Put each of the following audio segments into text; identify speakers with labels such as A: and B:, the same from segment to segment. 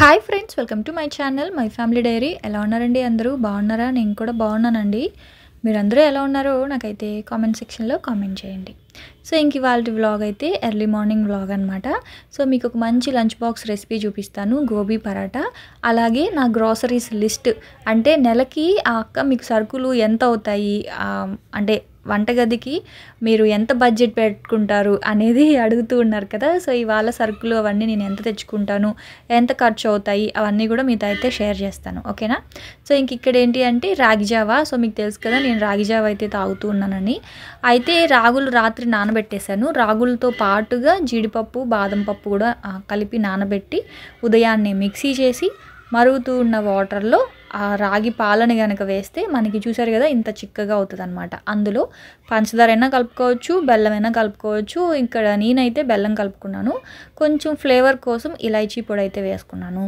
A: hi friends welcome to my channel my family diary ఎలా ఉన్నారండి అందరూ బాగున్నారా నేను కూడా బాగున్నానండి మీరందరూ ఎలా ఉన్నారో నాకైతే కామెంట్ సెక్షన్లో కామెంట్ చేయండి సో ఇంక ఇవాళ వ్లాగ్ అయితే ఎర్లీ మార్నింగ్ వ్లాగ్ అనమాట సో మీకు ఒక మంచి లంచ్ బాక్స్ రెసిపీ చూపిస్తాను గోబీ పరాటా అలాగే నా గ్రాసరీస్ లిస్ట్ అంటే నెలకి ఆ అక్క మీకు సరుకులు ఎంత అవుతాయి అంటే వంటగదికి మీరు ఎంత బడ్జెట్ పెట్టుకుంటారు అనేది అడుగుతూ ఉన్నారు కదా సో ఇవాళ సరుకులు అవన్నీ నేను ఎంత తెచ్చుకుంటాను ఎంత ఖర్చు అవుతాయి అవన్నీ కూడా మీతో అయితే షేర్ చేస్తాను ఓకేనా సో ఇంక ఇక్కడ ఏంటి అంటే రాగి జావా సో మీకు తెలుసు కదా నేను రాగి జావా అయితే తాగుతూ ఉన్నానని అయితే రాగులు రాత్రి నానబెట్టేశాను రాగులతో పాటుగా జీడిపప్పు బాదం పప్పు కూడా కలిపి నానబెట్టి ఉదయాన్నే మిక్సీ చేసి మరుగుతూ ఉన్న వాటర్లో ఆ రాగి పాలని కనుక వేస్తే మనకి చూసారు కదా ఇంత చిక్కగా అవుతుంది అనమాట అందులో పంచదార అయినా కలుపుకోవచ్చు బెల్లం అయినా కలుపుకోవచ్చు ఇక్కడ నేనైతే బెల్లం కలుపుకున్నాను కొంచెం ఫ్లేవర్ కోసం ఇలాచీ పొడి అయితే వేసుకున్నాను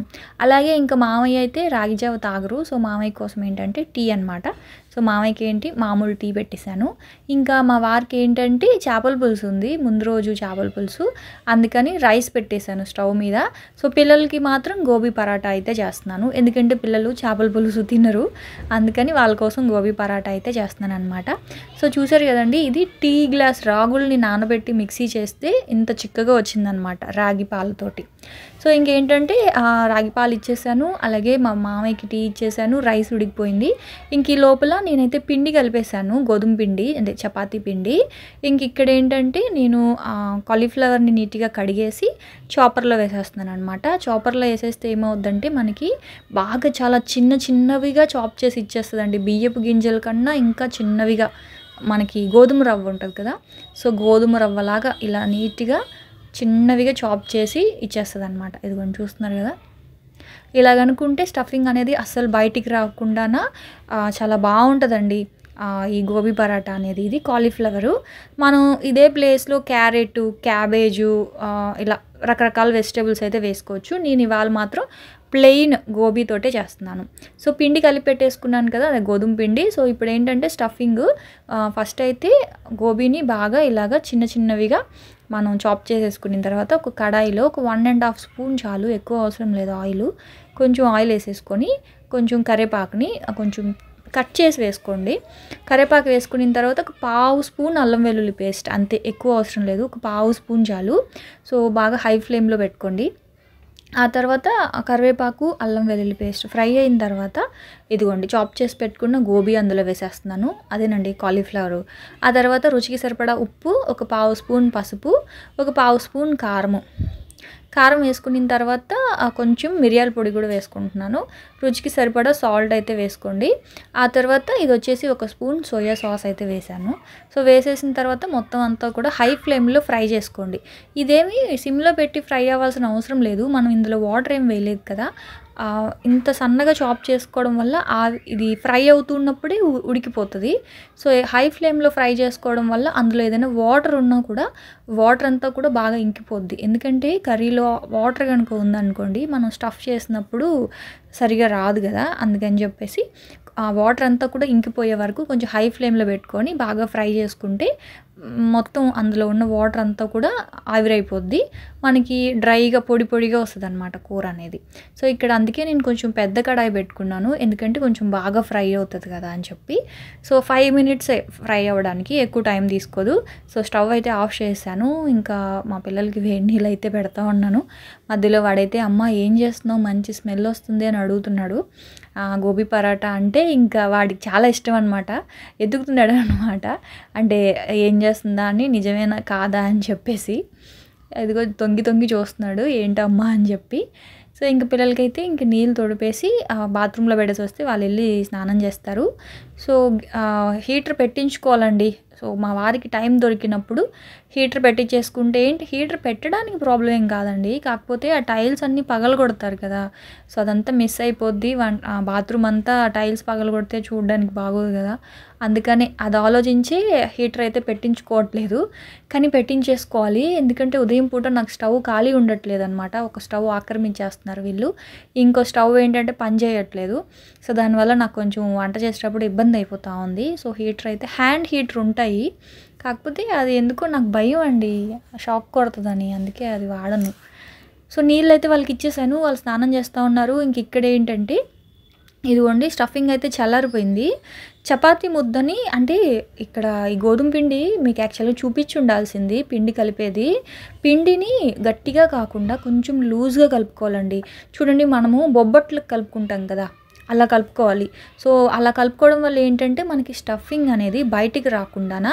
A: అలాగే ఇంకా మామయ్య అయితే రాగి జావ తాగరు సో మామయ్య కోసం ఏంటంటే టీ అనమాట సో మామయ్యకి ఏంటి మామూలు టీ పెట్టేశాను ఇంకా మా వారికి ఏంటంటే చేపల పులుసు ఉంది ముందు రోజు చేపల పులుసు అందుకని రైస్ పెట్టేశాను స్టవ్ మీద సో పిల్లలకి మాత్రం గోబీ పరాటా అయితే చేస్తున్నాను ఎందుకంటే పిల్లలు చేపల పులుసు తినరు అందుకని వాళ్ళ కోసం గోబీ పరాటా అయితే చేస్తున్నాను అనమాట సో చూసారు కదండి ఇది టీ గ్లాస్ రాగుల్ని నానబెట్టి మిక్సీ చేస్తే ఇంత చిక్కగా వచ్చిందనమాట రాగి పాలతోటి సో ఇంకేంటంటే రాగి పాలు ఇచ్చేసాను అలాగే మా మామయ్యకి టీ ఇచ్చేసాను రైస్ ఉడికిపోయింది ఇంక ఈ లోపల నేనైతే పిండి కలిపేశాను గోధుమ పిండి అంటే చపాతీ పిండి ఇంక ఇక్కడ ఏంటంటే నేను కాలీఫ్లవర్ని నీట్గా కడిగేసి చాపర్లో వేసేస్తున్నాను అనమాట చాపర్లో వేసేస్తే ఏమవుద్దంటే మనకి బాగా చాలా చిన్న చిన్నవిగా చాప్ చేసి ఇచ్చేస్తుంది బియ్యపు గింజల కన్నా ఇంకా చిన్నవిగా మనకి గోధుమ రవ్వ ఉంటుంది కదా సో గోధుమ రవ్వలాగా ఇలా నీట్గా చిన్నవిగా చాప్ చేసి ఇచ్చేస్తుంది అనమాట ఇదిగోండి చూస్తున్నారు కదా ఇలాగనుకుంటే స్టఫింగ్ అనేది అస్సలు బయటికి రాకుండా చాలా బాగుంటుందండి ఈ గోబీ పరాటా అనేది ఇది కాలీఫ్లవరు మనం ఇదే ప్లేస్లో క్యారెట్ క్యాబేజు ఇలా రకరకాల వెజిటేబుల్స్ అయితే వేసుకోవచ్చు నేను ఇవాళ మాత్రం ప్లెయిన్ గోబీతోటే చేస్తున్నాను సో పిండి కలిపి పెట్టేసుకున్నాను కదా అదే గోధుమ పిండి సో ఇప్పుడు ఏంటంటే స్టఫింగ్ ఫస్ట్ అయితే గోబీని బాగా ఇలాగ చిన్న చిన్నవిగా మనం చాప్ చేసేసుకున్న తర్వాత ఒక కడాయిలో ఒక వన్ అండ్ హాఫ్ స్పూన్ చాలు ఎక్కువ అవసరం లేదు ఆయిల్ కొంచెం ఆయిల్ వేసేసుకొని కొంచెం కరివేపాకుని కొంచెం కట్ చేసి వేసుకోండి కరివేపాకు వేసుకున్న తర్వాత ఒక పావు స్పూన్ అల్లం వెల్లుల్లి పేస్ట్ అంతే ఎక్కువ అవసరం లేదు ఒక పావు స్పూన్ చాలు సో బాగా హై ఫ్లేమ్లో పెట్టుకోండి ఆ తర్వాత కరివేపాకు అల్లం వెల్లుల్లి పేస్ట్ ఫ్రై అయిన తర్వాత ఇదిగోండి చాప్ చేసి పెట్టుకున్న గోబీ అందులో వేసేస్తున్నాను అదేనండి కాలీఫ్లవర్ ఆ తర్వాత రుచికి సరిపడా ఉప్పు ఒక పావు స్పూన్ పసుపు ఒక పావు స్పూన్ కారము కారం వేసుకున్న తర్వాత కొంచెం మిరియాల పొడి కూడా వేసుకుంటున్నాను రుచికి సరిపడా సాల్ట్ అయితే వేసుకోండి ఆ తర్వాత ఇది వచ్చేసి ఒక స్పూన్ సోయా సాస్ అయితే వేసాను సో వేసేసిన తర్వాత మొత్తం అంతా కూడా హై ఫ్లేమ్లో ఫ్రై చేసుకోండి ఇదేమి సిమ్లో పెట్టి ఫ్రై అవ్వాల్సిన అవసరం లేదు మనం ఇందులో వాటర్ ఏం వేయలేదు కదా ఇంత సన్నగా చాప్ చేసుకోవడం వల్ల ఇది ఫ్రై అవుతున్నప్పుడే ఉడికిపోతుంది సో హై ఫ్లేమ్లో ఫ్రై చేసుకోవడం వల్ల అందులో ఏదైనా వాటర్ ఉన్నా కూడా వాటర్ అంతా కూడా బాగా ఇంకిపోద్ది ఎందుకంటే కర్రీలో వాటర్ కనుక ఉందనుకోండి మనం స్టఫ్ చేసినప్పుడు సరిగా రాదు కదా అందుకని చెప్పేసి ఆ వాటర్ అంతా కూడా ఇంకిపోయే వరకు కొంచెం హై ఫ్లేమ్లో పెట్టుకొని బాగా ఫ్రై చేసుకుంటే మొత్తం అందులో ఉన్న వాటర్ అంతా కూడా ఆవిరైపోద్ది మనకి డ్రైగా పొడి పొడిగా వస్తుంది అనమాట కూర అనేది సో ఇక్కడ అందుకే నేను కొంచెం పెద్ద కడాయి పెట్టుకున్నాను ఎందుకంటే కొంచెం బాగా ఫ్రై అవుతుంది కదా అని చెప్పి సో ఫైవ్ మినిట్స్ ఫ్రై అవ్వడానికి ఎక్కువ టైం తీసుకోదు సో స్టవ్ అయితే ఆఫ్ చేశాను ఇంకా మా పిల్లలకి వేడి నీళ్ళు అయితే పెడతా ఉన్నాను మధ్యలో వాడైతే అమ్మ ఏం చేస్తున్నావు మంచి స్మెల్ వస్తుంది అని అడుగుతున్నాడు గోబీ పరాటా అంటే ఇంకా వాడికి చాలా ఇష్టం అనమాట ఎదుగుతున్నాడు అనమాట అంటే ఏం చేస్తుందా అని నిజమేనా కాదా అని చెప్పేసి అదిగో తొంగి తొంగి చూస్తున్నాడు ఏంటమ్మా అని చెప్పి సో ఇంక పిల్లలకైతే ఇంక నీళ్ళు తొడిపేసి బాత్రూంలో పెట్టేసి వస్తే వాళ్ళు వెళ్ళి స్నానం చేస్తారు సో హీటర్ పెట్టించుకోవాలండి సో మా వారికి టైం దొరికినప్పుడు హీటర్ పెట్టించేసుకుంటే ఏంటి హీటర్ పెట్టడానికి ప్రాబ్లం ఏం కాదండి కాకపోతే ఆ టైల్స్ అన్నీ పగలగొడతారు కదా సో అదంతా మిస్ అయిపోద్ది వన్ బాత్రూమ్ అంతా టైల్స్ పగలగొడితే చూడడానికి బాగోదు కదా అందుకని అది ఆలోచించి హీటర్ అయితే పెట్టించుకోవట్లేదు కానీ పెట్టించేసుకోవాలి ఎందుకంటే ఉదయం పూట నాకు స్టవ్ ఖాళీ ఉండట్లేదు అనమాట ఒక స్టవ్ ఆక్రమించేస్తున్నారు వీళ్ళు ఇంకో స్టవ్ ఏంటంటే పని చేయట్లేదు సో దానివల్ల నాకు కొంచెం వంట చేసేటప్పుడు ఇబ్బంది అయిపోతూ ఉంది సో హీటర్ అయితే హ్యాండ్ హీటర్ ఉంటాయి వస్తాయి కాకపోతే అది ఎందుకో నాకు భయం అండి షాక్ కొడుతుందని అందుకే అది వాడను సో నీళ్ళు అయితే వాళ్ళకి ఇచ్చేసాను వాళ్ళు స్నానం చేస్తూ ఉన్నారు ఇంక ఇక్కడ ఏంటంటే ఇదిగోండి స్టఫింగ్ అయితే చల్లారిపోయింది చపాతీ ముద్దని అంటే ఇక్కడ ఈ గోధుమ పిండి మీకు యాక్చువల్గా చూపించి ఉండాల్సింది పిండి కలిపేది పిండిని గట్టిగా కాకుండా కొంచెం లూజ్గా కలుపుకోవాలండి చూడండి మనము బొబ్బట్లకు కలుపుకుంటాం కదా అలా కలుపుకోవాలి సో అలా కలుపుకోవడం వల్ల ఏంటంటే మనకి స్టఫింగ్ అనేది బయటికి రాకుండా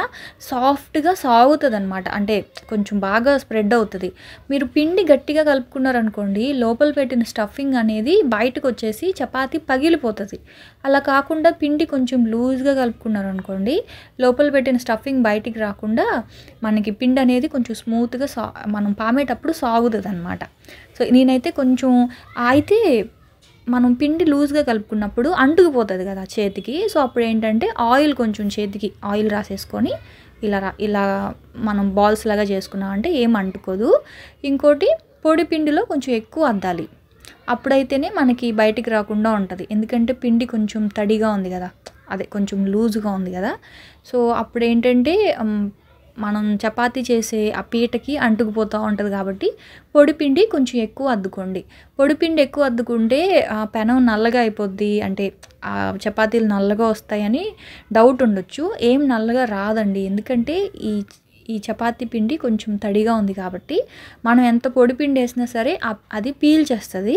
A: సాఫ్ట్గా సాగుతుంది అనమాట అంటే కొంచెం బాగా స్ప్రెడ్ అవుతుంది మీరు పిండి గట్టిగా కలుపుకున్నారనుకోండి లోపల పెట్టిన స్టఫింగ్ అనేది బయటకు వచ్చేసి చపాతి పగిలిపోతుంది అలా కాకుండా పిండి కొంచెం లూజ్గా కలుపుకున్నారనుకోండి లోపల పెట్టిన స్టఫింగ్ బయటికి రాకుండా మనకి పిండి అనేది కొంచెం స్మూత్గా సా మనం పామేటప్పుడు సాగుతుంది అనమాట సో నేనైతే కొంచెం అయితే మనం పిండి లూజ్గా కలుపుకున్నప్పుడు అంటుకుపోతుంది కదా చేతికి సో అప్పుడు ఏంటంటే ఆయిల్ కొంచెం చేతికి ఆయిల్ రాసేసుకొని ఇలా ఇలా మనం బాల్స్ లాగా చేసుకున్నాం అంటే ఏం అంటుకోదు ఇంకోటి పొడి పిండిలో కొంచెం ఎక్కువ అద్దాలి అప్పుడైతేనే మనకి బయటికి రాకుండా ఉంటుంది ఎందుకంటే పిండి కొంచెం తడిగా ఉంది కదా అదే కొంచెం లూజ్గా ఉంది కదా సో అప్పుడు ఏంటంటే మనం చపాతి చేసే ఆ పీటకి అంటుకుపోతూ ఉంటుంది కాబట్టి పొడిపిండి కొంచెం ఎక్కువ అద్దుకోండి పొడిపిండి ఎక్కువ అద్దుకుంటే ఆ పెనం నల్లగా అయిపోద్ది అంటే ఆ చపాతీలు నల్లగా వస్తాయని డౌట్ ఉండొచ్చు ఏం నల్లగా రాదండి ఎందుకంటే ఈ ఈ చపాతీ పిండి కొంచెం తడిగా ఉంది కాబట్టి మనం ఎంత పొడి పిండి వేసినా సరే అది పీల్ చేస్తుంది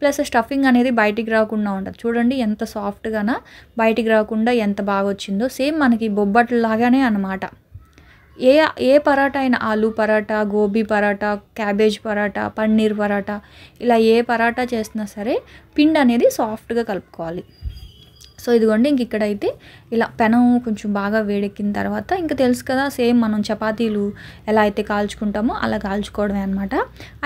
A: ప్లస్ స్టఫింగ్ అనేది బయటికి రాకుండా ఉంటుంది చూడండి ఎంత సాఫ్ట్గానా బయటికి రాకుండా ఎంత బాగా వచ్చిందో సేమ్ మనకి బొబ్బట్లు లాగానే అనమాట ఏ ఏ పరాటా అయినా ఆలూ పరాటా గోబీ పరాటా క్యాబేజ్ పరాటా పన్నీర్ పరాటా ఇలా ఏ పరాటా చేసినా సరే పిండి అనేది సాఫ్ట్గా కలుపుకోవాలి సో ఇదిగోండి ఇంక ఇక్కడైతే ఇలా పెనం కొంచెం బాగా వేడెక్కిన తర్వాత ఇంకా తెలుసు కదా సేమ్ మనం చపాతీలు ఎలా అయితే కాల్చుకుంటామో అలా కాల్చుకోవడమే అనమాట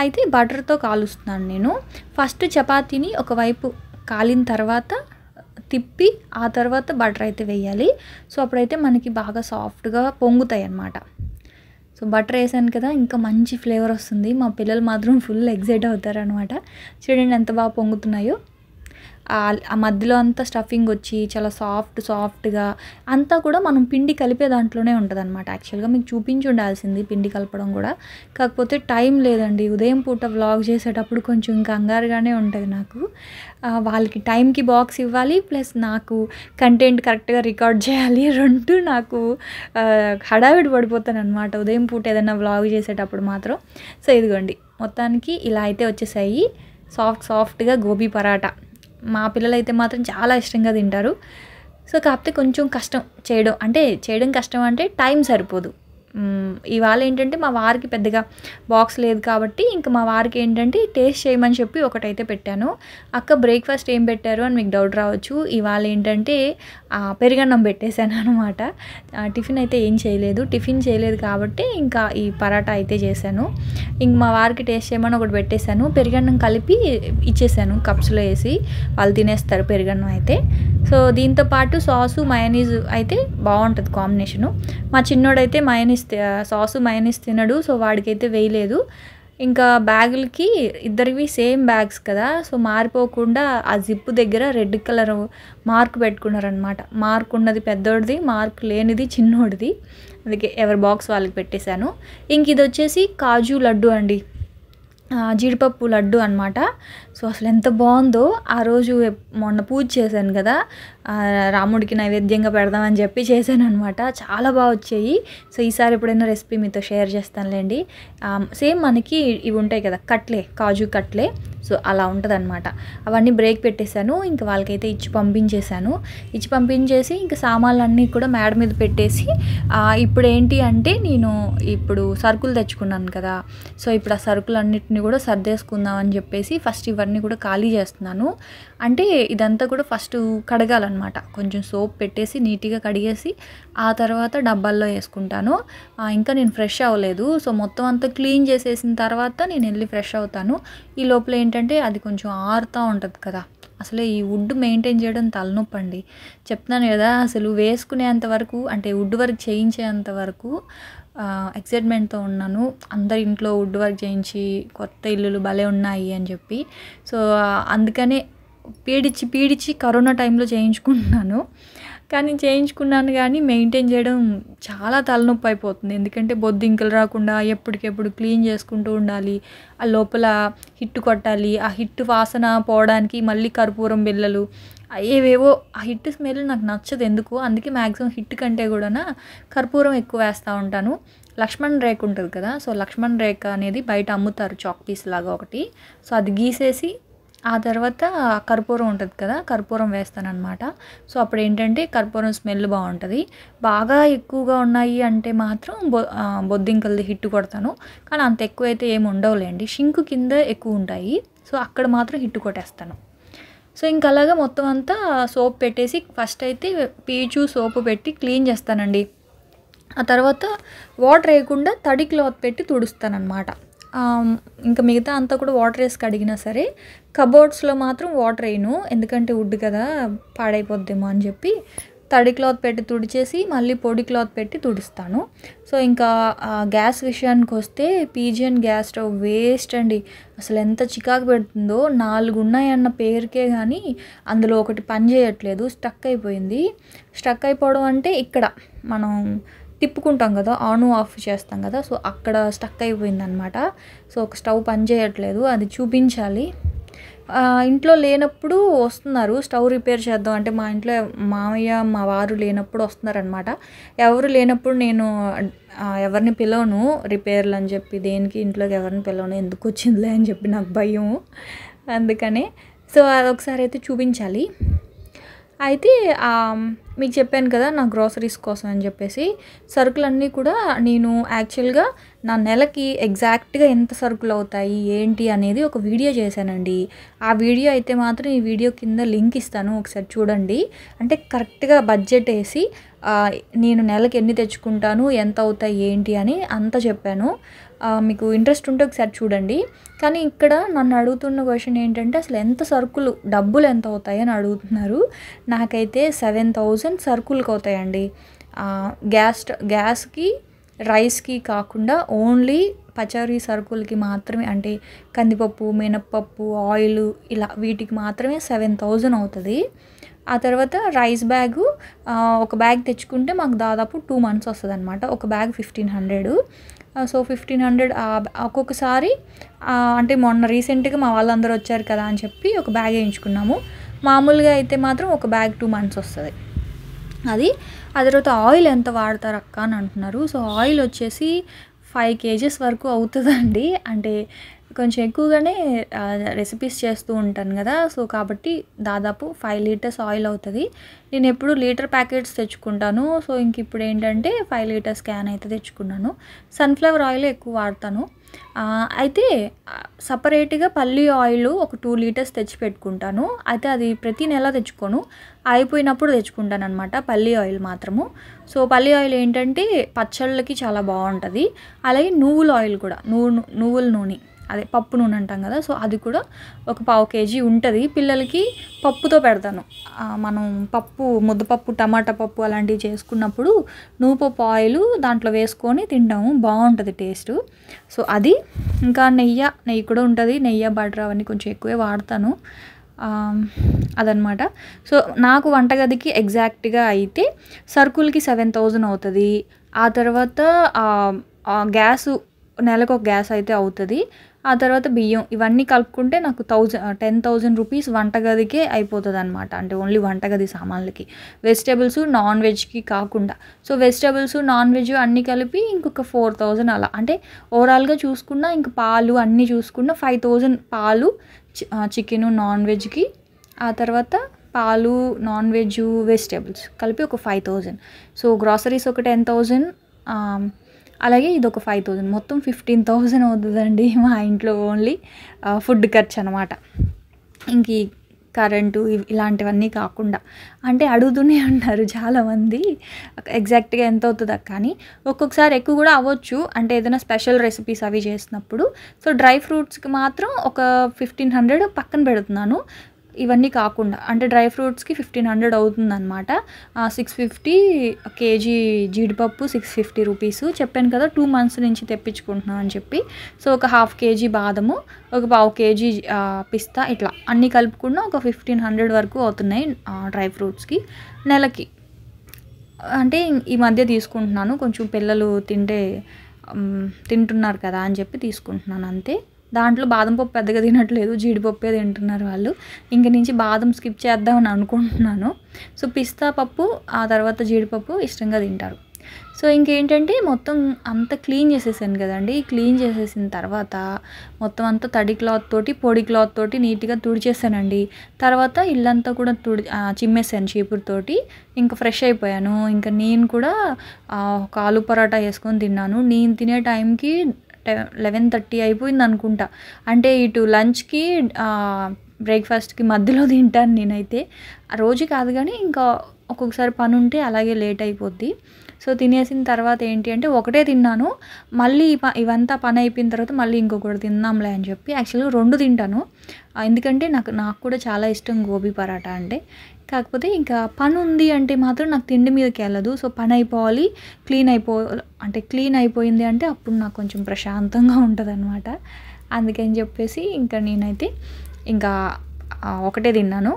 A: అయితే బటర్తో కాలుస్తున్నాను నేను ఫస్ట్ చపాతీని ఒకవైపు కాలిన తర్వాత తిప్పి ఆ తర్వాత బటర్ అయితే వేయాలి సో అప్పుడైతే మనకి బాగా సాఫ్ట్గా పొంగుతాయి అన్నమాట సో బటర్ వేసాను కదా ఇంకా మంచి ఫ్లేవర్ వస్తుంది మా పిల్లలు మాత్రం ఫుల్ ఎగ్జైట్ అవుతారనమాట చూడండి ఎంత బాగా పొంగుతున్నాయో ఆ మధ్యలో అంతా స్టఫింగ్ వచ్చి చాలా సాఫ్ట్ సాఫ్ట్గా అంతా కూడా మనం పిండి కలిపే దాంట్లోనే ఉంటుంది అనమాట యాక్చువల్గా మీకు చూపించి ఉండాల్సింది పిండి కలపడం కూడా కాకపోతే టైం లేదండి ఉదయం పూట వ్లాగ్ చేసేటప్పుడు కొంచెం ఇంకా అంగారుగానే ఉంటుంది నాకు వాళ్ళకి టైంకి బాక్స్ ఇవ్వాలి ప్లస్ నాకు కంటెంట్ కరెక్ట్గా రికార్డ్ చేయాలి రెండు నాకు హడావిడి పడిపోతాను అనమాట ఉదయం పూట ఏదైనా వ్లాగ్ చేసేటప్పుడు మాత్రం సో ఇదిగోండి మొత్తానికి ఇలా అయితే వచ్చేసాయి సాఫ్ట్ సాఫ్ట్గా గోబీ పరాటా మా పిల్లలు అయితే మాత్రం చాలా ఇష్టంగా తింటారు సో కాకపోతే కొంచెం కష్టం చేయడం అంటే చేయడం కష్టం అంటే టైం సరిపోదు ఇవాళ ఏంటంటే మా వారికి పెద్దగా బాక్స్ లేదు కాబట్టి ఇంకా మా వారికి ఏంటంటే టేస్ట్ చేయమని చెప్పి ఒకటైతే పెట్టాను అక్క బ్రేక్ఫాస్ట్ ఏం పెట్టారు అని మీకు డౌట్ రావచ్చు ఇవాళ ఏంటంటే పెరుగన్నం పెట్టేశాను అనమాట టిఫిన్ అయితే ఏం చేయలేదు టిఫిన్ చేయలేదు కాబట్టి ఇంకా ఈ పరాటా అయితే చేశాను ఇంక మా వారికి టేస్ట్ చేయమని ఒకటి పెట్టేశాను పెరుగన్నం కలిపి ఇచ్చేసాను కప్స్లో వేసి వాళ్ళు తినేస్తారు పెరుగన్నం అయితే సో దీంతో పాటు సాసు మయనీస్ అయితే బాగుంటుంది కాంబినేషను మా చిన్నోడైతే మయనీస్ సాసు మయోనీస్ తినడు సో వాడికైతే వేయలేదు ఇంకా బ్యాగులకి ఇద్దరివి సేమ్ బ్యాగ్స్ కదా సో మారిపోకుండా ఆ జిప్పు దగ్గర రెడ్ కలర్ మార్క్ పెట్టుకున్నారనమాట మార్క్ ఉన్నది పెద్దోడిది మార్క్ లేనిది చిన్నోడిది అందుకే ఎవరి బాక్స్ వాళ్ళకి పెట్టేశాను ఇంక ఇది వచ్చేసి కాజు లడ్డు అండి జీడిపప్పు లడ్డు అనమాట సో అసలు ఎంత బాగుందో ఆ రోజు మొన్న పూజ చేశాను కదా రాముడికి నైవేద్యంగా పెడదామని చెప్పి చేశాను అనమాట చాలా బాగా వచ్చాయి సో ఈసారి ఎప్పుడైనా రెసిపీ మీతో షేర్ చేస్తానులేండి సేమ్ మనకి ఇవి ఉంటాయి కదా కట్లే కాజు కట్లే సో అలా ఉంటుందన్నమాట అవన్నీ బ్రేక్ పెట్టేశాను ఇంకా వాళ్ళకైతే ఇచ్చి పంపించేశాను ఇచ్చి పంపించేసి ఇంకా సామాన్లన్నీ కూడా మేడ మీద పెట్టేసి ఇప్పుడు ఏంటి అంటే నేను ఇప్పుడు సరుకులు తెచ్చుకున్నాను కదా సో ఇప్పుడు ఆ సరుకులన్నిటిని కూడా సర్దేసుకుందాం అని చెప్పేసి ఫస్ట్ ఇవన్నీ కూడా ఖాళీ చేస్తున్నాను అంటే ఇదంతా కూడా ఫస్ట్ కడగాలన్నమాట కొంచెం సోప్ పెట్టేసి నీట్గా కడిగేసి ఆ తర్వాత డబ్బాల్లో వేసుకుంటాను ఇంకా నేను ఫ్రెష్ అవ్వలేదు సో మొత్తం అంతా క్లీన్ చేసేసిన తర్వాత నేను వెళ్ళి ఫ్రెష్ అవుతాను ఈ లోపల ఏంటంటే అది కొంచెం ఆరుతూ ఉంటుంది కదా అసలే ఈ వుడ్ మెయింటైన్ చేయడం తలనొప్పి అండి చెప్తున్నాను కదా అసలు వేసుకునేంత వరకు అంటే వుడ్ వర్క్ చేయించేంత వరకు ఎక్సైట్మెంట్తో ఉన్నాను అందరి ఇంట్లో వుడ్ వర్క్ చేయించి కొత్త ఇల్లులు భలే ఉన్నాయి అని చెప్పి సో అందుకనే పీడించి పీడించి కరోనా టైంలో చేయించుకుంటున్నాను కానీ చేయించుకున్నాను కానీ మెయింటైన్ చేయడం చాలా తలనొప్పి అయిపోతుంది ఎందుకంటే బొద్దింకలు రాకుండా ఎప్పటికెప్పుడు క్లీన్ చేసుకుంటూ ఉండాలి ఆ లోపల హిట్టు కొట్టాలి ఆ హిట్టు వాసన పోవడానికి మళ్ళీ కర్పూరం బిళ్ళలు ఏవేవో ఆ హిట్టు స్మెల్ నాకు నచ్చదు ఎందుకు అందుకే మ్యాక్సిమం హిట్ కంటే కూడా కర్పూరం ఎక్కువ వేస్తూ ఉంటాను లక్ష్మణ్ రేక్ ఉంటుంది కదా సో లక్ష్మణ్ రేక్ అనేది బయట అమ్ముతారు చాక్ పీస్ లాగా ఒకటి సో అది గీసేసి ఆ తర్వాత కర్పూరం ఉంటుంది కదా కర్పూరం వేస్తానన్నమాట సో అప్పుడు ఏంటంటే కర్పూరం స్మెల్ బాగుంటుంది బాగా ఎక్కువగా ఉన్నాయి అంటే మాత్రం బొ బొద్దింకలది హిట్టు కొడతాను కానీ అంత ఎక్కువ అయితే ఏమి ఉండవులేండి షింకు కింద ఎక్కువ ఉంటాయి సో అక్కడ మాత్రం హిట్టు కొట్టేస్తాను సో ఇంక అలాగా మొత్తం అంతా సోప్ పెట్టేసి ఫస్ట్ అయితే పీచు సోపు పెట్టి క్లీన్ చేస్తానండి ఆ తర్వాత వాటర్ వేయకుండా తడి క్లాత్ పెట్టి తుడుస్తానన్నమాట ఇంకా మిగతా అంతా కూడా వాటర్ వేసి కడిగినా సరే కబోర్డ్స్లో మాత్రం వాటర్ వేయను ఎందుకంటే వుడ్ కదా పాడైపోద్దేమో అని చెప్పి తడి క్లాత్ పెట్టి తుడిచేసి మళ్ళీ పొడి క్లాత్ పెట్టి తుడుస్తాను సో ఇంకా గ్యాస్ విషయానికి వస్తే పీజియన్ గ్యాస్ స్టవ్ వేస్ట్ అండి అసలు ఎంత చికాకు పెడుతుందో నాలుగు ఉన్నాయన్న పేరుకే కానీ అందులో ఒకటి పని చేయట్లేదు స్టక్ అయిపోయింది స్టక్ అయిపోవడం అంటే ఇక్కడ మనం తిప్పుకుంటాం కదా ఆన్ ఆఫ్ చేస్తాం కదా సో అక్కడ స్టక్ అయిపోయిందనమాట సో ఒక స్టవ్ పని చేయట్లేదు అది చూపించాలి ఇంట్లో లేనప్పుడు వస్తున్నారు స్టవ్ రిపేర్ చేద్దాం అంటే మా ఇంట్లో మామయ్య మా వారు లేనప్పుడు వస్తున్నారనమాట ఎవరు లేనప్పుడు నేను ఎవరిని పిలవను రిపేర్లు అని చెప్పి దేనికి ఇంట్లోకి ఎవరిని పిలవను ఎందుకు వచ్చిందిలే అని చెప్పి నాకు భయం అందుకనే సో అది ఒకసారి అయితే చూపించాలి అయితే మీకు చెప్పాను కదా నా గ్రోసరీస్ కోసం అని చెప్పేసి సరుకులన్నీ కూడా నేను యాక్చువల్గా నా నెలకి ఎగ్జాక్ట్గా ఎంత సరుకులు అవుతాయి ఏంటి అనేది ఒక వీడియో చేశానండి ఆ వీడియో అయితే మాత్రం ఈ వీడియో కింద లింక్ ఇస్తాను ఒకసారి చూడండి అంటే కరెక్ట్గా బడ్జెట్ వేసి నేను నెలకి ఎన్ని తెచ్చుకుంటాను ఎంత అవుతాయి ఏంటి అని అంతా చెప్పాను మీకు ఇంట్రెస్ట్ ఉంటే ఒకసారి చూడండి కానీ ఇక్కడ నన్ను అడుగుతున్న క్వశ్చన్ ఏంటంటే అసలు ఎంత సరుకులు డబ్బులు ఎంత అవుతాయి అని అడుగుతున్నారు నాకైతే సెవెన్ థౌజండ్ సరుకులకు అవుతాయండి గ్యాస్ గ్యాస్కి రైస్కి కాకుండా ఓన్లీ పచారీ సరుకులకి మాత్రమే అంటే కందిపప్పు మినప్పప్పు ఆయిల్ ఇలా వీటికి మాత్రమే సెవెన్ థౌజండ్ అవుతుంది ఆ తర్వాత రైస్ బ్యాగు ఒక బ్యాగ్ తెచ్చుకుంటే మాకు దాదాపు టూ మంత్స్ వస్తుంది అనమాట ఒక bag fifteen hundred so fifteen hundred ఒక్కొక్కసారి అంటే మొన్న రీసెంట్గా మా వాళ్ళందరూ వచ్చారు కదా అని చెప్పి ఒక బ్యాగ్ వేయించుకున్నాము మామూలుగా అయితే మాత్రం ఒక బ్యాగ్ టూ మంత్స్ వస్తుంది అది ఆ తర్వాత ఆయిల్ ఎంత వాడతారు అక్క అని అంటున్నారు సో ఆయిల్ వచ్చేసి ఫైవ్ కేజెస్ వరకు అవుతుందండి అంటే కొంచెం ఎక్కువగానే రెసిపీస్ చేస్తూ ఉంటాను కదా సో కాబట్టి దాదాపు ఫైవ్ లీటర్స్ ఆయిల్ అవుతుంది నేను ఎప్పుడు లీటర్ ప్యాకెట్స్ తెచ్చుకుంటాను సో ఇంక ఇప్పుడు ఏంటంటే ఫైవ్ లీటర్స్ క్యాన్ అయితే తెచ్చుకున్నాను సన్ఫ్లవర్ ఆయిల్ ఎక్కువ వాడతాను అయితే సపరేట్గా పల్లి ఆయిల్ ఒక టూ లీటర్స్ తెచ్చి పెట్టుకుంటాను అయితే అది ప్రతి నెల తెచ్చుకోను అయిపోయినప్పుడు తెచ్చుకుంటాను అనమాట పల్లి ఆయిల్ మాత్రము సో పల్లి ఆయిల్ ఏంటంటే పచ్చళ్ళకి చాలా బాగుంటుంది అలాగే నువ్వుల ఆయిల్ కూడా నువ్వు నువ్వుల నూనె అదే పప్పు నూనె అంటాం కదా సో అది కూడా ఒక పావు కేజీ ఉంటుంది పిల్లలకి పప్పుతో పెడతాను మనం పప్పు ముద్దపప్పు టమాటా పప్పు అలాంటివి చేసుకున్నప్పుడు నూపప్పు ఆయిల్ దాంట్లో వేసుకొని తింటాము బాగుంటుంది టేస్ట్ సో అది ఇంకా నెయ్యి నెయ్యి కూడా ఉంటుంది నెయ్యి బటర్ అవన్నీ కొంచెం ఎక్కువే వాడతాను అదనమాట సో నాకు వంటగదికి ఎగ్జాక్ట్గా అయితే సర్కుల్కి సెవెన్ థౌజండ్ అవుతుంది ఆ తర్వాత గ్యాసు నెలకు ఒక గ్యాస్ అయితే అవుతుంది ఆ తర్వాత బియ్యం ఇవన్నీ కలుపుకుంటే నాకు థౌజండ్ టెన్ థౌజండ్ రూపీస్ వంటగదికే అయిపోతుంది అనమాట అంటే ఓన్లీ వంటగది సామాన్లకి వెజిటేబుల్స్ నాన్ వెజ్కి కాకుండా సో వెజిటేబుల్స్ నాన్ వెజ్ అన్నీ కలిపి ఇంకొక ఫోర్ థౌజండ్ అలా అంటే ఓవరాల్గా చూసుకున్నా ఇంక పాలు అన్నీ చూసుకున్నా ఫైవ్ థౌజండ్ పాలు చికెన్ నాన్ వెజ్కి ఆ తర్వాత పాలు నాన్ వెజ్ వెజిటేబుల్స్ కలిపి ఒక ఫైవ్ థౌజండ్ సో గ్రాసరీస్ ఒక టెన్ థౌజండ్ అలాగే ఇది ఒక ఫైవ్ థౌజండ్ మొత్తం ఫిఫ్టీన్ థౌజండ్ అవుతుందండి మా ఇంట్లో ఓన్లీ ఫుడ్ ఖర్చు అనమాట ఇంక కరెంటు ఇలాంటివన్నీ కాకుండా అంటే అడుగుతూనే ఉన్నారు చాలామంది ఎగ్జాక్ట్గా ఎంత అవుతుందా కానీ ఒక్కొక్కసారి ఎక్కువ కూడా అవ్వచ్చు అంటే ఏదైనా స్పెషల్ రెసిపీస్ అవి చేసినప్పుడు సో డ్రై ఫ్రూట్స్కి మాత్రం ఒక ఫిఫ్టీన్ హండ్రెడ్ పక్కన పెడుతున్నాను ఇవన్నీ కాకుండా అంటే డ్రై ఫ్రూట్స్కి ఫిఫ్టీన్ హండ్రెడ్ అవుతుందన్నమాట సిక్స్ ఫిఫ్టీ కేజీ జీడిపప్పు సిక్స్ ఫిఫ్టీ రూపీస్ చెప్పాను కదా టూ మంత్స్ నుంచి తెప్పించుకుంటున్నాను అని చెప్పి సో ఒక హాఫ్ కేజీ బాదము ఒక పావు కేజీ పిస్తా ఇట్లా అన్నీ కలుపుకున్న ఒక ఫిఫ్టీన్ హండ్రెడ్ వరకు అవుతున్నాయి డ్రై ఫ్రూట్స్కి నెలకి అంటే ఈ మధ్య తీసుకుంటున్నాను కొంచెం పిల్లలు తింటే తింటున్నారు కదా అని చెప్పి తీసుకుంటున్నాను అంతే దాంట్లో బాదం పప్పు పెద్దగా తినట్లేదు జీడిపప్పే తింటున్నారు వాళ్ళు ఇంక నుంచి బాదం స్కిప్ చేద్దామని అనుకుంటున్నాను సో పిస్తా పప్పు ఆ తర్వాత జీడిపప్పు ఇష్టంగా తింటారు సో ఇంకేంటంటే మొత్తం అంత క్లీన్ చేసేసాను కదండి క్లీన్ చేసేసిన తర్వాత మొత్తం అంతా తడి క్లాత్ తోటి పొడి క్లాత్ తోటి నీట్గా తుడిచేసానండి తర్వాత ఇల్లంతా కూడా తుడి చిమ్మేసాను చీపురుతోటి ఇంకా ఫ్రెష్ అయిపోయాను ఇంకా నేను కూడా కాలు పరోటా వేసుకొని తిన్నాను నేను తినే టైంకి లెవెన్ థర్టీ అయిపోయింది అనుకుంటా అంటే ఇటు లంచ్కి బ్రేక్ఫాస్ట్కి మధ్యలో తింటాను నేనైతే రోజు కాదు కానీ ఇంకా ఒక్కొక్కసారి పని ఉంటే అలాగే లేట్ అయిపోద్ది సో తినేసిన తర్వాత ఏంటి అంటే ఒకటే తిన్నాను మళ్ళీ ఇవంతా పని అయిపోయిన తర్వాత మళ్ళీ ఇంకొకటి తిందాంలే అని చెప్పి యాక్చువల్గా రెండు తింటాను ఎందుకంటే నాకు నాకు కూడా చాలా ఇష్టం గోబీ పరాటా అంటే కాకపోతే ఇంకా పని ఉంది అంటే మాత్రం నాకు తిండి మీదకి వెళ్ళదు సో పని అయిపోవాలి క్లీన్ అయిపో అంటే క్లీన్ అయిపోయింది అంటే అప్పుడు నాకు కొంచెం ప్రశాంతంగా ఉంటుంది అనమాట అందుకని చెప్పేసి ఇంకా నేనైతే ఇంకా ఒకటే తిన్నాను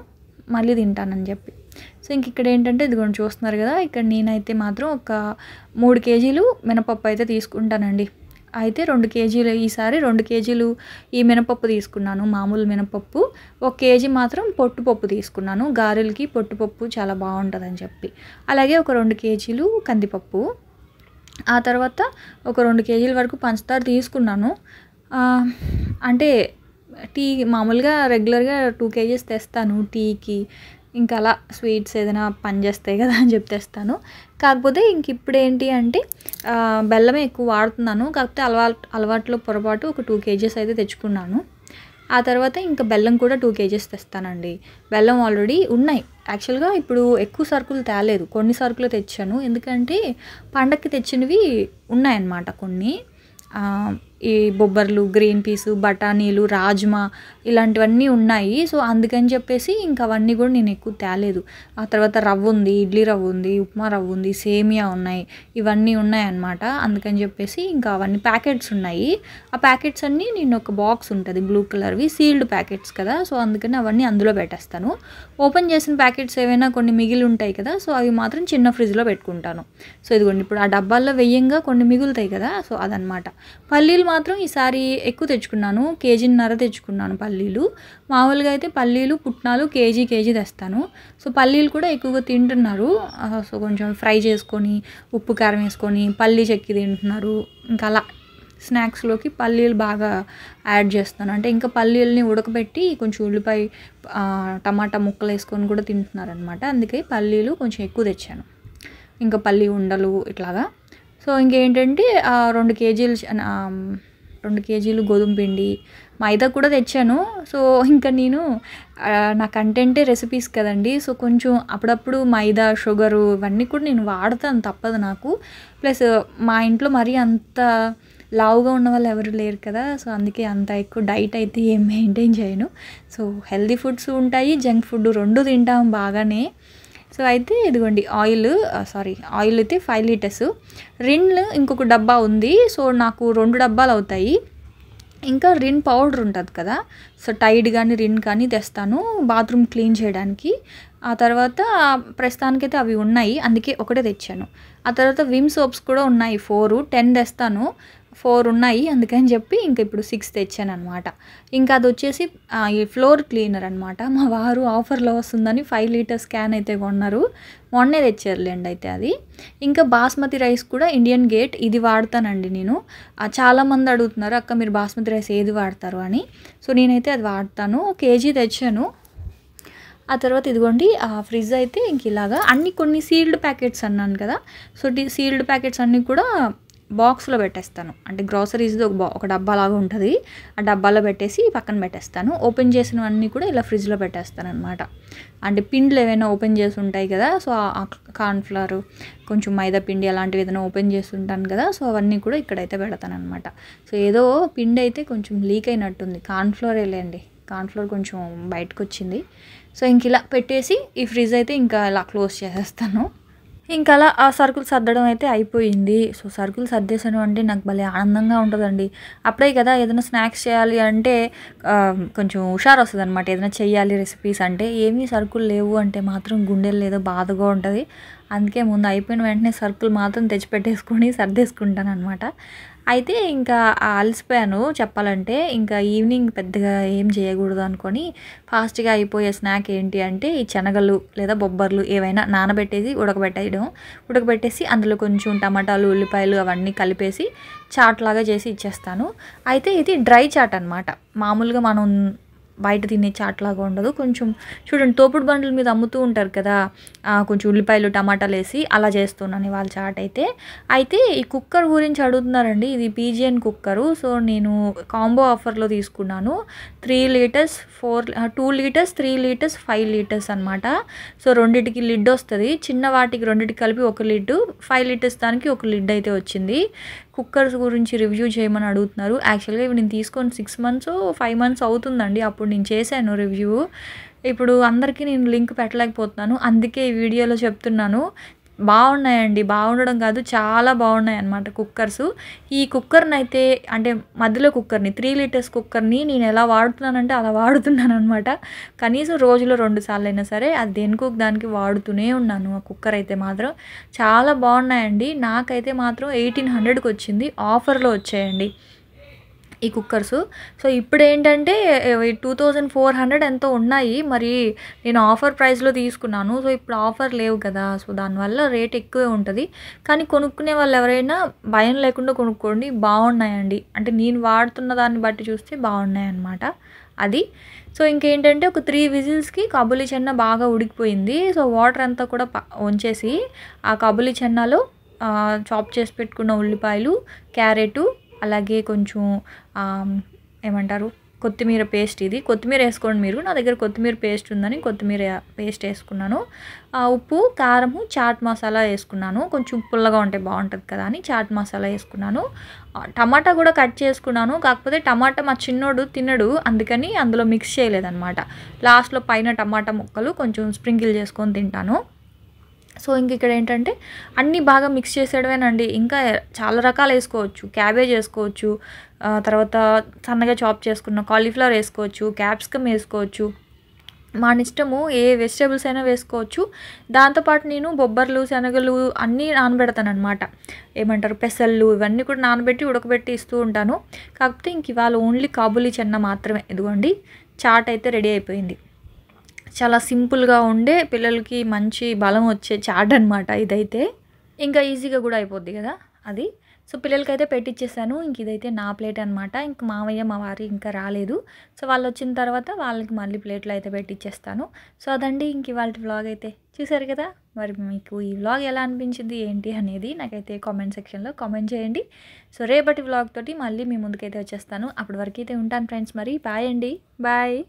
A: మళ్ళీ తింటానని చెప్పి సో ఇంక ఇక్కడ ఏంటంటే ఇది కొన్ని చూస్తున్నారు కదా ఇక్కడ నేనైతే మాత్రం ఒక మూడు కేజీలు మినపప్పు అయితే తీసుకుంటానండి అయితే రెండు కేజీలు ఈసారి రెండు కేజీలు ఈ మినపప్పు తీసుకున్నాను మామూలు మినపప్పు ఒక కేజీ మాత్రం పొట్టుపప్పు తీసుకున్నాను గారెలకి పొట్టుపప్పు చాలా బాగుంటుందని చెప్పి అలాగే ఒక రెండు కేజీలు కందిపప్పు ఆ తర్వాత ఒక రెండు కేజీల వరకు పంచదార తీసుకున్నాను అంటే టీ మామూలుగా రెగ్యులర్గా టూ కేజీస్ తెస్తాను టీకి ఇంకా అలా స్వీట్స్ ఏదైనా పని చేస్తాయి కదా అని చెప్తేస్తాను కాకపోతే ఇంక ఇప్పుడు ఏంటి అంటే బెల్లమే ఎక్కువ వాడుతున్నాను కాకపోతే అలవాటు అలవాట్లో పొరపాటు ఒక టూ కేజీస్ అయితే తెచ్చుకున్నాను ఆ తర్వాత ఇంకా బెల్లం కూడా టూ కేజీస్ తెస్తానండి బెల్లం ఆల్రెడీ ఉన్నాయి యాక్చువల్గా ఇప్పుడు ఎక్కువ సరుకులు తేలేదు కొన్ని సరుకులు తెచ్చాను ఎందుకంటే పండక్కి తెచ్చినవి ఉన్నాయన్నమాట కొన్ని ఈ బొబ్బర్లు గ్రీన్ పీసు బఠానీలు రాజ్మా ఇలాంటివన్నీ ఉన్నాయి సో అందుకని చెప్పేసి ఇంకా అవన్నీ కూడా నేను ఎక్కువ తేలేదు ఆ తర్వాత రవ్వ ఉంది ఇడ్లీ రవ్వ ఉంది ఉప్మా రవ్వ ఉంది సేమియా ఉన్నాయి ఇవన్నీ ఉన్నాయన్నమాట అందుకని చెప్పేసి ఇంకా అవన్నీ ప్యాకెట్స్ ఉన్నాయి ఆ ప్యాకెట్స్ అన్నీ నేను ఒక బాక్స్ ఉంటుంది బ్లూ కలర్వి సీల్డ్ ప్యాకెట్స్ కదా సో అందుకని అవన్నీ అందులో పెట్టేస్తాను ఓపెన్ చేసిన ప్యాకెట్స్ ఏవైనా కొన్ని మిగిలి ఉంటాయి కదా సో అవి మాత్రం చిన్న ఫ్రిడ్జ్లో పెట్టుకుంటాను సో ఇదిగోండి ఇప్పుడు ఆ డబ్బాల్లో వెయ్యంగా కొన్ని మిగులుతాయి కదా సో అదనమాట పల్లీలు మాత్రం ఈసారి ఎక్కువ తెచ్చుకున్నాను కేజీన్నర తెచ్చుకున్నాను పల్లీలు మామూలుగా అయితే పల్లీలు పుట్నాలు కేజీ కేజీ తెస్తాను సో పల్లీలు కూడా ఎక్కువగా తింటున్నారు సో కొంచెం ఫ్రై చేసుకొని ఉప్పు కారం వేసుకొని పల్లీ చెక్కి తింటున్నారు ఇంకా అలా స్నాక్స్లోకి పల్లీలు బాగా యాడ్ చేస్తాను అంటే ఇంకా పల్లీలని ఉడకబెట్టి కొంచెం ఉల్లిపాయ టమాటా ముక్కలు వేసుకొని కూడా తింటున్నారనమాట అందుకే పల్లీలు కొంచెం ఎక్కువ తెచ్చాను ఇంకా పల్లీ ఉండలు ఇట్లాగా సో ఇంకేంటంటే రెండు కేజీలు రెండు కేజీలు గోధుమ పిండి మైదా కూడా తెచ్చాను సో ఇంకా నేను నా కంటెంటే రెసిపీస్ కదండి సో కొంచెం అప్పుడప్పుడు మైదా షుగరు ఇవన్నీ కూడా నేను వాడతాను తప్పదు నాకు ప్లస్ మా ఇంట్లో మరీ అంత లావుగా ఉన్న వాళ్ళు ఎవరు లేరు కదా సో అందుకే అంత ఎక్కువ డైట్ అయితే ఏం మెయింటైన్ చేయను సో హెల్దీ ఫుడ్స్ ఉంటాయి జంక్ ఫుడ్ రెండు తింటాం బాగానే సో అయితే ఇదిగోండి ఆయిల్ సారీ ఆయిల్ అయితే ఫైవ్ లీటర్స్ రిన్లు ఇంకొక డబ్బా ఉంది సో నాకు రెండు డబ్బాలు అవుతాయి ఇంకా రిన్ పౌడర్ ఉంటుంది కదా సో టైడ్ కానీ రిన్ కానీ తెస్తాను బాత్రూమ్ క్లీన్ చేయడానికి ఆ తర్వాత ప్రస్తుతానికైతే అవి ఉన్నాయి అందుకే ఒకటే తెచ్చాను ఆ తర్వాత విమ్ సోప్స్ కూడా ఉన్నాయి ఫోరు టెన్ తెస్తాను ఫోర్ ఉన్నాయి అందుకని చెప్పి ఇంకా ఇప్పుడు సిక్స్ తెచ్చాను అనమాట ఇంకా అది వచ్చేసి ఈ ఫ్లోర్ క్లీనర్ అనమాట మా వారు ఆఫర్లో వస్తుందని ఫైవ్ లీటర్స్ క్యాన్ అయితే కొన్నారు మొన్నే తెచ్చారులేండి అయితే అది ఇంకా బాస్మతి రైస్ కూడా ఇండియన్ గేట్ ఇది వాడతానండి నేను చాలామంది అడుగుతున్నారు అక్క మీరు బాస్మతి రైస్ ఏది వాడతారు అని సో నేనైతే అది వాడతాను కేజీ తెచ్చాను ఆ తర్వాత ఇదిగోండి ఆ ఫ్రిడ్జ్ అయితే ఇంక ఇలాగా అన్ని కొన్ని సీల్డ్ ప్యాకెట్స్ అన్నాను కదా సో సీల్డ్ ప్యాకెట్స్ అన్నీ కూడా బాక్స్లో పెట్టేస్తాను అంటే గ్రాసరీస్ది ఒక బా ఒక డబ్బా లాగా ఉంటుంది ఆ డబ్బాలో పెట్టేసి పక్కన పెట్టేస్తాను ఓపెన్ చేసినవన్నీ కూడా ఇలా ఫ్రిడ్జ్లో పెట్టేస్తాను అనమాట అంటే పిండ్లు ఏవైనా ఓపెన్ చేసి ఉంటాయి కదా సో ఆ కార్న్ఫ్లవర్ కొంచెం మైదా పిండి అలాంటివి ఏదైనా ఓపెన్ చేసి ఉంటాను కదా సో అవన్నీ కూడా ఇక్కడైతే పెడతాను అనమాట సో ఏదో పిండి అయితే కొంచెం లీక్ అయినట్టుంది కార్న్ఫ్లవర్ లేండి కార్న్ఫ్లవర్ కొంచెం బయటకు వచ్చింది సో ఇంక ఇలా పెట్టేసి ఈ ఫ్రిడ్జ్ అయితే ఇంకా ఇలా క్లోజ్ చేసేస్తాను ఇంకా అలా ఆ సరుకులు సర్దడం అయితే అయిపోయింది సో సరుకులు సర్దేశాను అంటే నాకు భలే ఆనందంగా ఉంటుందండి అప్పుడే కదా ఏదైనా స్నాక్స్ చేయాలి అంటే కొంచెం హుషారు వస్తుంది అనమాట ఏదైనా చేయాలి రెసిపీస్ అంటే ఏమీ సరుకులు లేవు అంటే మాత్రం గుండెలు లేదో బాధగా ఉంటుంది అందుకే ముందు అయిపోయిన వెంటనే సరుకులు మాత్రం తెచ్చిపెట్టేసుకొని సర్దేసుకుంటాను అనమాట అయితే ఇంకా అలసిపోయాను చెప్పాలంటే ఇంకా ఈవినింగ్ పెద్దగా ఏం చేయకూడదు అనుకొని ఫాస్ట్గా అయిపోయే స్నాక్ ఏంటి అంటే ఈ శనగలు లేదా బొబ్బర్లు ఏవైనా నానబెట్టేసి ఉడకబెట్టేయడం ఉడకబెట్టేసి అందులో కొంచెం టమాటాలు ఉల్లిపాయలు అవన్నీ కలిపేసి చాట్లాగా చేసి ఇచ్చేస్తాను అయితే ఇది డ్రై చాట్ అనమాట మామూలుగా మనం బయట తినే చాట్లాగా ఉండదు కొంచెం చూడండి తోపుడు బండ్ల మీద అమ్ముతూ ఉంటారు కదా కొంచెం ఉల్లిపాయలు టమాటాలు వేసి అలా చేస్తున్నాను వాళ్ళ చాట్ అయితే అయితే ఈ కుక్కర్ గురించి అడుగుతున్నారండి ఇది పీజియన్ కుక్కరు సో నేను కాంబో ఆఫర్లో తీసుకున్నాను three litres four two litres three litres five litres అనమాట సో రెండింటికి లిడ్ వస్తుంది చిన్న వాటికి రెండింటికి కలిపి ఒక లిడ్ ఫైవ్ లీటర్స్ దానికి ఒక లిడ్ అయితే వచ్చింది కుక్కర్స్ గురించి రివ్యూ చేయమని అడుగుతున్నారు యాక్చువల్గా ఇవి నేను తీసుకొని సిక్స్ మంత్స్ ఫైవ్ మంత్స్ అవుతుందండి అప్పుడు నేను చేశాను రివ్యూ ఇప్పుడు అందరికీ నేను లింక్ పెట్టలేకపోతున్నాను అందుకే ఈ వీడియోలో చెప్తున్నాను బాగున్నాయండి బాగుండడం కాదు చాలా బాగున్నాయి అనమాట కుక్కర్స్ ఈ కుక్కర్ని అయితే అంటే మధ్యలో కుక్కర్ని త్రీ లీటర్స్ కుక్కర్ని నేను ఎలా వాడుతున్నానంటే అలా వాడుతున్నాను అనమాట కనీసం రోజులో రెండు సార్లు అయినా సరే అది దేనికో దానికి వాడుతూనే ఉన్నాను ఆ కుక్కర్ అయితే మాత్రం చాలా బాగున్నాయండి నాకైతే మాత్రం ఎయిటీన్ హండ్రెడ్కి వచ్చింది ఆఫర్లో వచ్చాయండి ఈ కుక్కర్స్ సో ఇప్పుడు ఏంటంటే టూ థౌజండ్ ఫోర్ హండ్రెడ్ ఎంతో ఉన్నాయి మరి నేను ఆఫర్ ప్రైస్లో తీసుకున్నాను సో ఇప్పుడు ఆఫర్ లేవు కదా సో దానివల్ల రేట్ ఎక్కువే ఉంటుంది కానీ కొనుక్కునే వాళ్ళు ఎవరైనా భయం లేకుండా కొనుక్కోండి బాగున్నాయండి అంటే నేను వాడుతున్న దాన్ని బట్టి చూస్తే బాగున్నాయి అన్నమాట అది సో ఇంకేంటంటే ఒక త్రీ విజిల్స్కి కబులి చెన్న బాగా ఉడికిపోయింది సో వాటర్ అంతా కూడా వంచేసి ఆ కబులి చెన్నలో చాప్ చేసి పెట్టుకున్న ఉల్లిపాయలు క్యారెటు అలాగే కొంచెం ఏమంటారు కొత్తిమీర పేస్ట్ ఇది కొత్తిమీర వేసుకోండి మీరు నా దగ్గర కొత్తిమీర పేస్ట్ ఉందని కొత్తిమీర పేస్ట్ వేసుకున్నాను ఉప్పు కారము చాట్ మసాలా వేసుకున్నాను కొంచెం పుల్లగా ఉంటే బాగుంటుంది కదా అని చాట్ మసాలా వేసుకున్నాను టమాటా కూడా కట్ చేసుకున్నాను కాకపోతే టమాటా మా చిన్నోడు తినడు అందుకని అందులో మిక్స్ చేయలేదన్నమాట లాస్ట్లో పైన టమాటా ముక్కలు కొంచెం స్ప్రింకిల్ చేసుకొని తింటాను సో ఇంక ఇక్కడ ఏంటంటే అన్నీ బాగా మిక్స్ చేసేయడమేనండి ఇంకా చాలా రకాలు వేసుకోవచ్చు క్యాబేజ్ వేసుకోవచ్చు తర్వాత సన్నగా చాప్ చేసుకున్న కాలీఫ్లవర్ వేసుకోవచ్చు క్యాప్సికమ్ వేసుకోవచ్చు మా ఇష్టము ఏ వెజిటేబుల్స్ అయినా వేసుకోవచ్చు దాంతోపాటు నేను బొబ్బర్లు శనగలు అన్నీ నానబెడతాను అనమాట ఏమంటారు పెసళ్ళు ఇవన్నీ కూడా నానబెట్టి ఉడకబెట్టి ఇస్తూ ఉంటాను కాకపోతే ఇంక ఇవాళ ఓన్లీ కాబులి చెన్న మాత్రమే ఇదిగోండి చాట్ అయితే రెడీ అయిపోయింది చాలా సింపుల్గా ఉండే పిల్లలకి మంచి బలం వచ్చే చాట్ అనమాట ఇదైతే ఇంకా ఈజీగా కూడా అయిపోద్ది కదా అది సో పిల్లలకైతే పెట్టించేసాను ఇంక ఇదైతే నా ప్లేట్ అనమాట ఇంక మావయ్య మా వారి ఇంకా రాలేదు సో వాళ్ళు వచ్చిన తర్వాత వాళ్ళకి మళ్ళీ ప్లేట్లు అయితే పెట్టించేస్తాను సో అదండి ఇంక ఇవాళ వ్లాగ్ అయితే చూసారు కదా మరి మీకు ఈ వ్లాగ్ ఎలా అనిపించింది ఏంటి అనేది నాకైతే కామెంట్ సెక్షన్లో కామెంట్ చేయండి సో రేపటి వ్లాగ్ తోటి మళ్ళీ మీ ముందుకైతే వచ్చేస్తాను అప్పటి వరకు అయితే ఉంటాను ఫ్రెండ్స్ మరి బాయ్ అండి బాయ్